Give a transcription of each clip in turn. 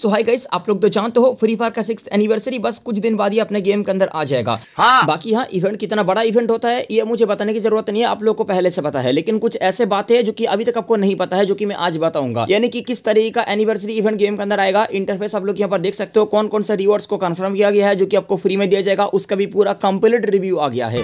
सो high guys आप लोग तो जानते हो फ्री फायर का सिक्स एनिवर्सरी बस कुछ दिन बाद ही अपने गेम के अंदर आ जाएगा हाँ। बाकी हाँ इवेंट कितना बड़ा इवेंट होता है ये मुझे बताने की जरूरत नहीं है आप लोग को पहले से पता है लेकिन कुछ ऐसे बातें हैं जो कि अभी तक आपको नहीं पता है जो कि मैं आज बताऊंगा यानी कि किस तरीके का एनिवर्सरी इवेंट गेम के अंदर आएगा इंटरफेस आप लोग यहाँ पर देख सकते हो कौन कौन सा रिवॉर्ड्स को कन्फर्म किया गया है जो की आपको फ्री में दिया जाएगा उसका भी पूरा कम्प्लीट रिव्यू आ गया है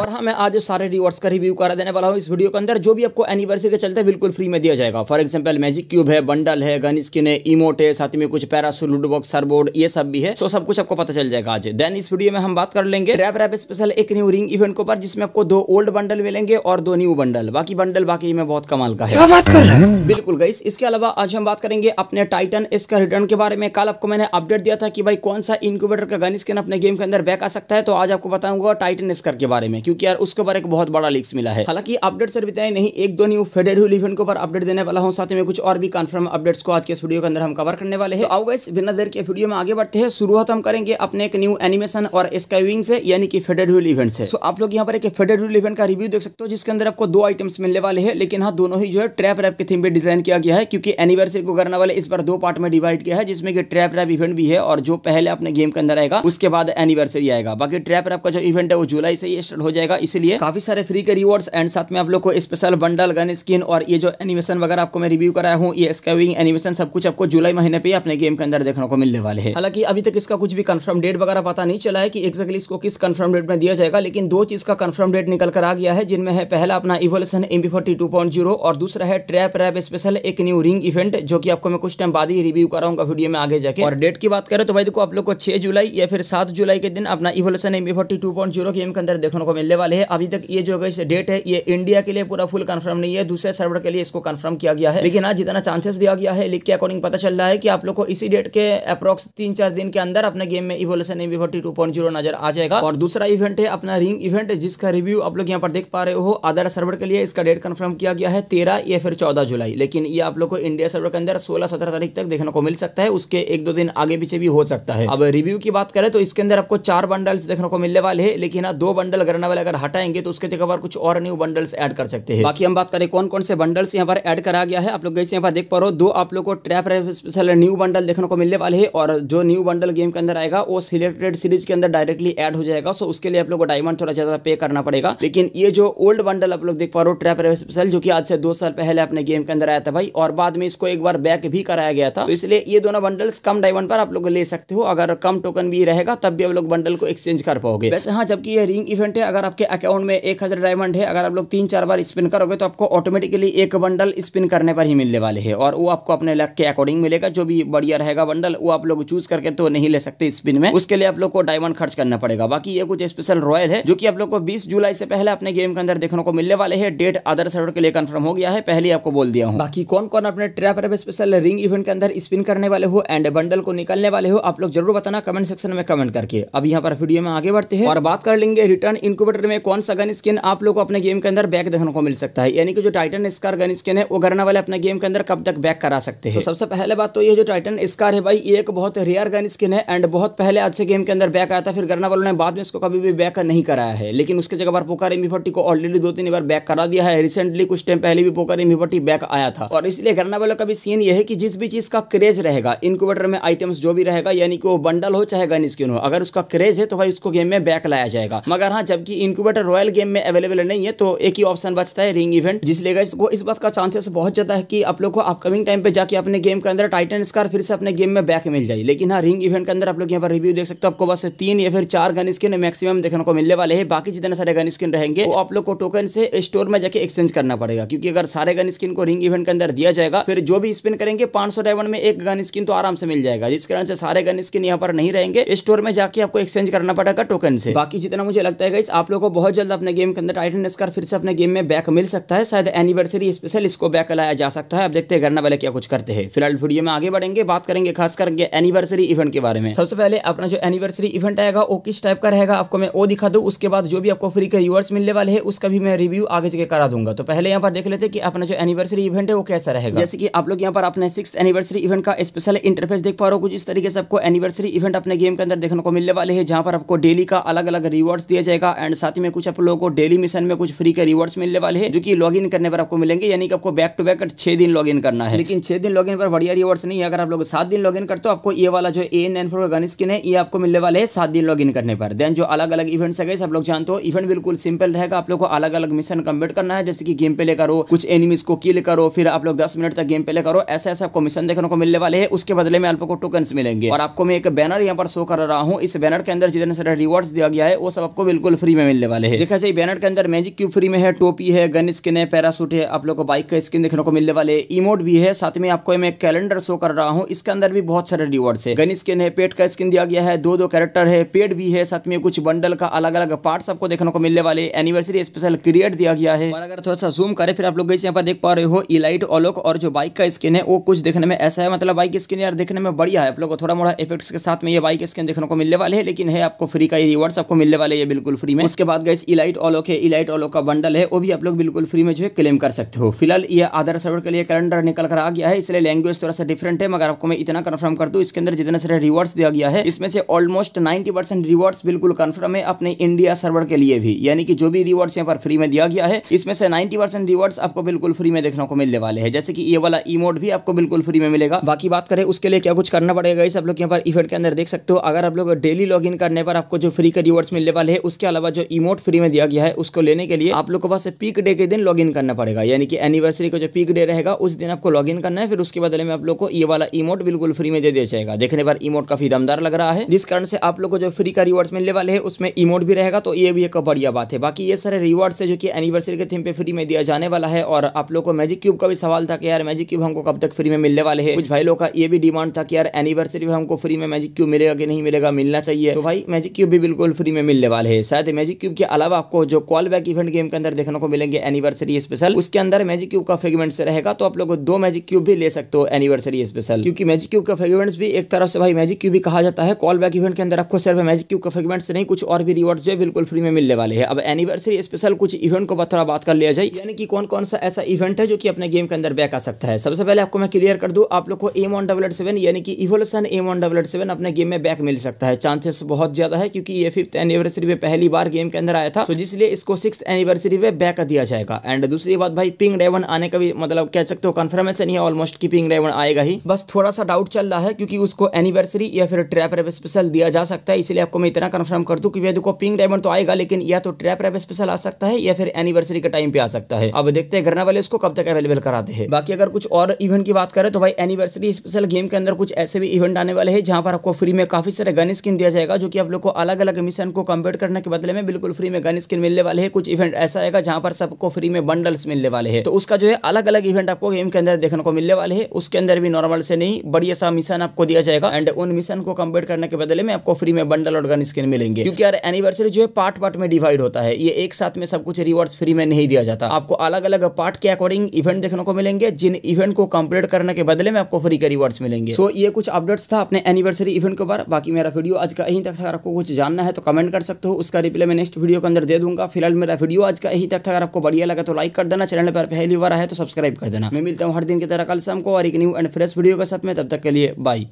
और हाँ मैं आज सारे रिवॉर्ड्स का रिव्यू करा देने वाला हूँ इस वीडियो के अंदर जो भी आपको एनिवर्सरी के चलते बिल्कुल फ्री में दिया जाएगा फॉर एग्जाम्पल मैजिक क्यूब है बंडल है गन स्किन है इमोट है साथ में कुछ पैरासू लूडो सरबोर्ड ये सब भी है सो सब कुछ आपको पता चल जाएगा आज देन इस वीडियो में हम बात कर लेंगे रैप रैप स्पेशल एक न्यू रिंग इवेंट के ऊपर जिसमें आपको दो ओल्ड बंडल मिलेंगे और दो न्यू बंडल बाकी बंडल बाकी में बहुत कमाल का है क्या बात कर रहे हैं बिल्कुल गई इसके अलावा आज हम बात करेंगे अपने टाइटन इसका रिटर्न के बारे में कल आपको मैंने अपडेट दिया था कि भाई कौन सा इंक्यूबेटर का गन स्किन अपने गेम के अंदर बैक आ सकता है तो आज आपको बताऊंगा टाइटन स्कर के बारे में क्योंकि यार उसके ऊपर एक बहुत बड़ा लीक्स मिला है हालांकि अपडेट सर इतना नहीं एक दो न्यू फेडेड इवेंट के ऊपर अपडेट देने वाला हूँ साथ में कुछ और भी कन्फर्म अपडेट्स को आज के स्टूडियो वीडियो के अंदर हम कवर करने वाले हैं तो आओ बिना देर के वीडियो में आगे बढ़ते हैं शुरुआत हम करेंगे अपने एक न्यू एनिमेशन और स्काइविंग से यानी कि फेडेड व्हील इवेंट से आप लोग यहाँ पर एक फेडेड व्हील इवेंट का रिव्यू देख सकते हो जिसके अंदर आपको दो आइटम्स मिलने वाले हैं लेकिन हाँ दोनों ही जो है ट्रैप रैप के थीम पे डिजाइन किया गया है क्योंकि एनिवर्सरी को करने वाले इस बार दो पार्ट में डिवाइड किया है जिसमें कि ट्रैप रैप इवेंट भी है और जो पहले अपने गेम के अंदर आएगा उसके बाद एनिवर्सरी आएगा बाकी ट्रैप रैप का जो इवेंट है वो जुलाई से ही स्टार्ट हो जाएगा इसलिए काफी सारे फ्री के रिवॉर्ड्स एंड साथ में आप लोग को स्पेशल बंडल गन स्किन और ये जो एनिमेशन वगैरह आपको मैं रिव्यू कराया हूँ ये स्काइविंग एनिमेशन सब कुछ आपको जुलाई महीने पे भी अपने गेम के अंदर देखने को मिलने वाले हैं हालांकि अभी तक इसका कुछ भी कंफर्म डेट वगैरह पता नहीं चला है कि एक्जैक्टली इसको किस कंफर्म डेट में दिया जाएगा लेकिन दो चीज का कंफर्म डेट निकल कर आ गया है जिनमें है पहला अपना इवोल्यूशन एम बी और दूसरा है ट्रैप रैप स्पेशल एक न्यू रिंग इवेंट जो की आपको मैं कुछ टाइम बाद ही रिव्यू कराऊंगा वीडियो में आगे जाके और डेट की बात करें तो भाई देखो आप लोग को छह जुलाई या फिर सात जुलाई के दिन अपना इवोल्यूशन एम गेम के अंदर देखने को मिलने वाले है अभी तक ये जो डेट है ये इंडिया के लिए पूरा फुल कंफर्म नहीं है दूसरे सर्वर के लिए इसको कंफर्म किया गया है लेकिन आज जितना चांसेस दिया गया है लिख के अकॉर्डिंग पता चल रहा है कि आप आप लोग को इसी डेट के अप्रोक्स तीन चार दिन के अंदर अपने गेम में evolution M forty two point zero नजर आ जाएगा और दूसरा इवेंट है अपना रिंग इवेंट जिसका रिव्यू आप लोग यहाँ पर देख पा रहे हो अदर सर्वर के लिए इसका डेट कन्फर्म किया गया है तेरह या फिर चौदह जुलाई लेकिन ये आप लोग को इंडिया सर्वर के अंदर सोलह सत्रह तारीख तक देखने को मिल सकता है उसके एक दो दिन आगे पीछे भी हो सकता है अब रिव्यू की बात करें तो इसके अंदर आपको चार बंडल्स देखने को मिलने वाले हैं लेकिन हाँ, दो बंडल गरना वाले अगर हटाएंगे तो उसके जगह पर कुछ और न्यू बंडल्स ऐड कर सकते हैं बाकी हम बात करें कौन कौन से बंडल्स यहाँ पर ऐड करा गया है आप लोग यहाँ पर देख पा रहे हो दो आप लोग को trap special new new bundle देखने को मिलने वाले हैं और जो न्यू बंडल गेम के अंदर आएगा वो सिलेक्टेड सीरीज के अंदर डायरेक्टली एड हो जाएगा सो उसके लिए आप लोग को डायमंड थोड़ा ज्यादा पे करना पड़ेगा लेकिन ये जो ओल्ड बंडल आप लोग देख पा रहे हो ट्रैप स्पेशल जो कि आज से दो साल पहले अपने गेम के अंदर आया था भाई और बाद में इसको एक बार बैक भी कराया गया था तो इसलिए ये दोनों बंडल्स कम डायमंड पर आप लोग ले सकते हो अगर कम टोकन भी रहेगा तब भी आप लोग बंडल को एक्सचेंज कर पाओगे वैसे हाँ जबकि ये रिंग इवेंट है अगर आपके अकाउंट में एक हजार डायमंड है अगर आप लोग तीन चार बार स्पिन करोगे तो आपको ऑटोमेटिकली एक बंडल स्पिन करने पर ही मिलने वाले है और वो आपको अपने लक के अकॉर्डिंग मिलेगा जो भी ही बढ़िया रहेगा बंडल वो आप लोग चूज करके तो नहीं ले सकते स्पिन में उसके लिए आप लोग को डायमंड खर्च करना पड़ेगा बाकी ये कुछ स्पेशल रॉयल है जो कि आप लोग को बीस जुलाई से पहले अपने गेम के अंदर देखने को मिलने वाले है डेट अदर सर्वर के लिए कन्फर्म हो गया है पहले आपको बोल दिया हूँ बाकी कौन कौन अपने ट्रैप स्पेशल रिंग इवेंट के अंदर स्पिन करने वाले हो एंड बंडल को निकलने वाले हो आप लोग जरूर बताना कमेंट सेक्शन में कमेंट करके अब यहाँ पर वीडियो में आगे बढ़ते हैं और बात कर लेंगे रिटर्न इनक्यूबेटर में कौन सा गन स्किन आप लोग को अपने गेम के अंदर बैक देखने को मिल सकता है यानी कि जो टाइटन स्कार गन स्किन है वो करने वाले अपने गेम के अंदर कब तक बैक करा सकते हैं तो सबसे पहले बात तो ये जो टाइटन स्कार है भाई ये एक बहुत रेयर गन स्किन है एंड बहुत पहले आज से गेम के अंदर बैक आया था फिर गरना वालों ने बाद में इसको कभी भी बैक नहीं कराया है लेकिन उसके जगह पर पोकर एम को ऑलरेडी दो तीन बार बैक करा दिया है रिसेंटली कुछ टाइम पहले भी पोकर एम बैक आया था और इसलिए गरना वालों का भी सीन ये है कि जिस भी चीज का क्रेज रहेगा इनक्यूबेटर में आइटम्स जो भी रहेगा यानी कि वो बंडल हो चाहे गन स्किन हो अगर उसका क्रेज है तो भाई उसको गेम में बैक लाया जाएगा मगर हाँ जबकि इनक्यूबेटर रॉयल गेम में अवेलेबल नहीं है तो एक ही ऑप्शन बचता है रिंग इवेंट जिसलिए इसको इस बात का चांसेस बहुत ज्यादा है कि आप लोग को अपकमिंग टाइम पे जाके अपने गेम के अंदर टाइटन स्कार फिर से अपने गेम में बैक मिल जाए लेकिन हाँ रिंग इवेंट के अंदर आप लोग यहाँ पर रिव्यू देख सकते हो आपको बस तीन या फिर चार गन स्किन मैक्सिमम देखने को मिलने वाले हैं बाकी जितने सारे गन स्किन रहेंगे वो आप लोग को टोकन से स्टोर में जाके एक्सचेंज करना पड़ेगा क्योंकि अगर सारे गन स्किन को रिंग इवेंट के अंदर दिया जाएगा फिर जो भी स्पिन करेंगे पांच सौ डायमंड में एक गन स्किन तो आराम से मिल जाएगा जिस कारण से सारे गन स्किन यहाँ पर नहीं रहेंगे स्टोर में जाके आपको एक्सचेंज करना पड़ेगा टोकन से बाकी जितना मुझे लगता है आप लोग को बहुत जल्द अपने गेम के अंदर टाइटन स्कार फिर से अपने गेम में बैक मिल सकता है शायद एनिवर्सरी स्पेशल इसको बैक लाया जा सकता है आप देखते हैं करने वाले क्या कुछ करते हैं फिलहाल वीडियो में आगे बढ़ बढ़ेंगे बात करेंगे खास करके एनिवर्सरी इवेंट के बारे में सबसे पहले अपना जो एनिवर्सरी इवेंट आएगा वो किस टाइप का रहेगा आपको मैं वो दिखा दू उसके बाद जो भी आपको फ्री के रिवर्स मिलने वाले है उसका भी मैं रिव्यू आगे जगह करा दूंगा तो पहले यहाँ पर देख लेते कि अपना जो एनिवर्सरी इवेंट है वो कैसा रहेगा जैसे कि आप लोग यहाँ पर अपने सिक्स एनिवर्सरी इवेंट का स्पेशल इंटरफेस देख पा रहे हो कुछ इस तरीके से आपको एनिवर्सरी इवेंट अपने गेम के अंदर देखने को मिलने वाले है जहाँ पर आपको डेली का अलग अलग रिवॉर्ड्स दिया जाएगा एंड साथ ही में कुछ आप लोगों को डेली मिशन में कुछ फ्री के रिवॉर्ड्स मिलने वाले हैं जो कि लॉग करने पर आपको मिलेंगे यानी कि आपको बैक टू बैक छह दिन लॉग करना है लेकिन छह दिन लॉग पर बढ़िया रिवॉर्ड्स नहीं है अगर आप लोग सात दिन लॉगिन करते हो आपको ये वाला जो ए एन फोर का गन स्किन है ये आपको मिलने वाले है सात दिन लॉगिन करने पर देन जो अलग अलग इवेंट्स है आप लोग जानते हो इवेंट बिल्कुल सिंपल रहेगा आप लोग को अलग अलग मिशन कम्प्लीट करना है जैसे कि गेम पे लेकर कुछ एनिमीज को किल करो फिर आप लोग दस मिनट तक गेम पे करो ऐसे ऐसे आपको मिशन देखने को मिलने वाले है उसके बदले में आप लोग को टोकन मिलेंगे और आपको मैं एक बैनर यहाँ पर शो कर रहा हूँ इस बैनर के अंदर जितने सारे रिवॉर्ड दिया गया है वो सब आपको बिल्कुल फ्री में मिलने वाले हैं देखा जाए बैनर के अंदर मैजिक क्यूब फ्री में है टोपी है गन स्किन है पैरासूट है आप लोग को बाइक का स्किन देखने को मिलने वाले इमोट भी है साथ में आपको मैं कैलेंडर शो कर रहा हूँ इसके अंदर भी बहुत सारे रिवॉर्ड्स है गन स्किन है पेट का स्किन दिया गया है दो दो कैरेक्टर है पेड़ भी है साथ में कुछ बंडल का अलग अलग पार्ट आपको देखने को मिलने वाले एनिवर्सरी स्पेशल क्रिएट दिया गया है और अगर थोड़ा सा जूम करे फिर आप लोग यहाँ पर देख पा रहे हो इलाइट ओलोक और जो बाइक का स्किन है वो कुछ देखने में ऐसा है मतलब बाइक स्किन यार देखने में बढ़िया है आप लोग को थोड़ा मोड़ा इफेक्ट के साथ में ये बाइक स्किन देखने को मिलने वाले है लेकिन है आपको फ्री का ये रिवॉर्ड्स आपको मिलने वाले ये बिल्कुल फ्री में उसके बाद गैस इलाइट ओलोक है इलाइट ओलोक का बंडल है वो भी आप लोग बिल्कुल फ्री में जो है क्लेम कर सकते हो फिलहाल ये आधार सर्वर के लिए कैलेंडर निकल कर आ गया है इसलिए लैंग्वेज थोड़ा सा डिफरेंट है मगर आपको मैं इतना कन्फर्म कर दू इसके अंदर जितने सारे रिवॉर्ड्स दिया गया है इसमें से ऑलमोस्ट नाइनटी परसेंट रिवॉर्ड्स बिल्कुल कन्फर्म है अपने इंडिया सर्वर के लिए भी यानी कि जो भी रिवॉर्ड्स यहाँ पर फ्री में दिया गया है इसमें से नाइन्टी परसेंट रिवॉर्ड्स आपको बिल्कुल फ्री में देखने को मिलने वाले हैं जैसे कि ये वाला इमोट भी आपको बिल्कुल फ्री में मिलेगा बाकी बात करें उसके लिए क्या कुछ करना पड़ेगा इस आप लोग यहाँ पर इवेंट के अंदर देख सकते हो अगर आप लोग डेली लॉग करने पर आपको जो फ्री का रिवॉर्ड्स मिलने वाले हैं उसके अलावा जो इमोट फ्री में दिया गया है उसको लेने के लिए आप लोग को पास पीक डे के दिन लॉग करना पड़ेगा यानी कि एनिवर्सरी का जो पीक डे रहेगा उस दिन आपको लॉग करना है फिर उसके बदले में आप लोग को ये वाला वाला इमोट बिल्कुल फ्री में दे दिया जाएगा देखने पर इमोट काफी दमदार लग रहा है जिस कारण से आप लोग को जो फ्री का रिवॉर्ड मिलने वाले है उसमें इमोट भी रहेगा तो ये भी एक बढ़िया बात है बाकी ये सारे रिवॉर्ड है जो की एनिवर्सरी के थीम पे फ्री में दिया जाने वाला है और आप लोग को मैजिक क्यूब का भी सवाल था कि यार मैजिक क्यूब हमको कब तक फ्री में मिलने वाले है कुछ भाई लोग का ये भी डिमांड था कि यार एनिवर्सरी में हमको फ्री में मैजिक क्यूब मिलेगा कि नहीं मिलेगा मिलना चाहिए तो भाई मैजिक क्यूब भी बिल्कुल फ्री में मिलने वाले है शायद मैजिक क्यूब के अलावा आपको जो कॉल बैक इवेंट गेम के अंदर देखने को मिलेंगे एनिवर्सरी स्पेशल उसके अंदर मैजिक क्यूब का फेगमेंट से रहेगा तो आप लोग दो मैजिक क्यूब भी ले सकते हो एनिवर्सरी स्पेशल कैंसिल क्योंकि मैजिक क्यूब का फेगमेंट्स भी एक तरफ से भाई मैजिक क्यूब भी कहा जाता है कॉल बैक इवेंट के अंदर आपको सिर्फ मैजिक क्यूब का फ्रेगमेंट से नहीं कुछ और भी रिवॉर्ड्स जो है बिल्कुल फ्री में मिलने वाले हैं अब एनिवर्सरी स्पेशल कुछ इवेंट को थोड़ा बात कर लिया जाए यानी कि कौन कौन सा ऐसा इवेंट है जो कि अपने गेम के अंदर बैक आ सकता है सबसे पहले आपको मैं क्लियर कर दूँ आप लोग को एम वन डबल सेवन यानी कि इवोल्यूशन एम वन डबल अपने गेम में बैक मिल सकता है चांसेस बहुत ज्यादा है क्योंकि ये फिफ्थ एनिवर्सरी में पहली बार गेम के अंदर आया था तो जिसलिए इसको सिक्स एनिवर्सरी में बैक दिया जाएगा एंड दूसरी बात भाई पिंग डेवन आने का भी मतलब कह सकते हो कन्फर्मेशन ही ऑलमोस्ट की पिंग डेवन आएगा ही बस पास थोड़ा सा डाउट चल रहा है क्योंकि उसको एनिवर्सरी या फिर ट्रैप रैप स्पेशल दिया जा सकता है इसलिए आपको मैं इतना कन्फर्म कर दूँ कि भैया देखो पिंक डायमंड तो आएगा लेकिन या तो ट्रैप रैप स्पेशल आ सकता है या फिर एनिवर्सरी के टाइम पे आ सकता है अब देखते हैं घरना वाले उसको कब तक अवेलेबल कराते हैं बाकी अगर कुछ और इवेंट की बात करें तो भाई एनिवर्सरी स्पेशल गेम के अंदर कुछ ऐसे भी इवेंट आने वाले हैं जहां पर आपको फ्री में काफी सारे गन स्किन दिया जाएगा जो कि आप लोग को अलग अलग मिशन को कंप्लीट करने के बदले में बिल्कुल फ्री में गन स्किन मिलने वाले हैं कुछ इवेंट ऐसा आएगा जहां पर सबको फ्री में बंडल्स मिलने वाले हैं तो उसका जो है अलग अलग इवेंट आपको गेम के अंदर देखने को मिलने वाले है उसके अंदर भी नॉर्मल से नहीं बढ़िया सा मिशन आपको दिया जाएगा एंड उन मिशन को कम्प्लीट करने के बदले में आपको फ्री में बंडल और गन स्किन मिलेंगे क्योंकि यार एनिवर्सरी जो है पार्ट पार्ट में डिवाइड होता है ये एक साथ में सब कुछ रिवॉर्ड फ्री में नहीं दिया जाता आपको अलग अलग पार्ट के अकॉर्डिंग इवेंट देखने को मिलेंगे जिन इवेंट को कम्प्लीट करने के बदले में आपको फ्री के रिवॉर्ड्स मिलेंगे सो ये कुछ अपडेट्स था अपने एनिवर्सरी इवेंट के बारे बाकी मेरा वीडियो आज का यहीं तक था अगर आपको कुछ जानना है तो कमेंट कर सकते हो उसका रिप्लाई मैं नेक्स्ट वीडियो के अंदर दे दूंगा फिलहाल मेरा वीडियो आज का यहीं तक था अगर आपको बढ़िया लगा तो लाइक कर देना चैनल पर पहली बार है तो सब्सक्राइब कर देना मैं मिलता हूँ हर दिन की तरह कल शाम को और एक new and fresh video video के साथ में तब तक के लिए बाई